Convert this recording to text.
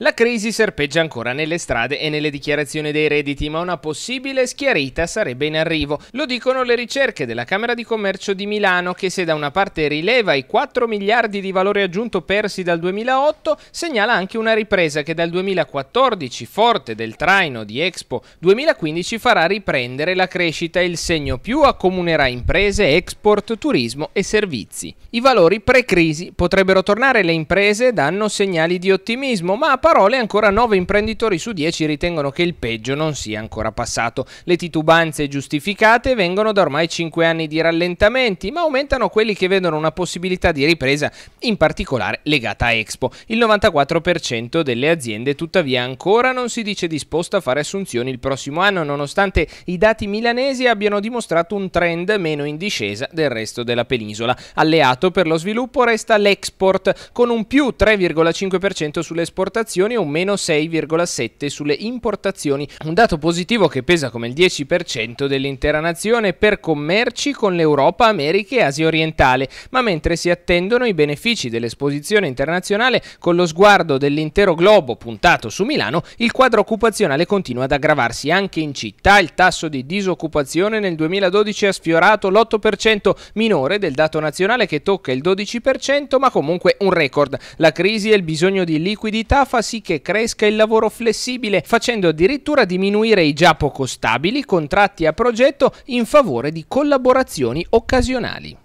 La crisi serpeggia ancora nelle strade e nelle dichiarazioni dei redditi, ma una possibile schiarita sarebbe in arrivo. Lo dicono le ricerche della Camera di Commercio di Milano che se da una parte rileva i 4 miliardi di valore aggiunto persi dal 2008, segnala anche una ripresa che dal 2014, forte del traino di Expo 2015, farà riprendere la crescita. e Il segno più accomunerà imprese, export, turismo e servizi. I valori pre-crisi potrebbero tornare le imprese, danno segnali di ottimismo, ma a parole, ancora 9 imprenditori su 10 ritengono che il peggio non sia ancora passato. Le titubanze giustificate vengono da ormai 5 anni di rallentamenti, ma aumentano quelli che vedono una possibilità di ripresa, in particolare legata a Expo. Il 94% delle aziende tuttavia ancora non si dice disposto a fare assunzioni il prossimo anno, nonostante i dati milanesi abbiano dimostrato un trend meno in discesa del resto della penisola. Alleato per lo sviluppo resta l'export, con un più 3,5% sulle esportazioni esportazioni e un meno 6,7 sulle importazioni, un dato positivo che pesa come il 10% dell'intera nazione per commerci con l'Europa, America e Asia orientale, ma mentre si attendono i benefici dell'esposizione internazionale con lo sguardo dell'intero globo puntato su Milano, il quadro occupazionale continua ad aggravarsi anche in città, il tasso di disoccupazione nel 2012 ha sfiorato l'8%, minore del dato nazionale che tocca il 12%, ma comunque un record. La crisi e il bisogno di liquidità fa sì che cresca il lavoro flessibile, facendo addirittura diminuire i già poco stabili contratti a progetto in favore di collaborazioni occasionali.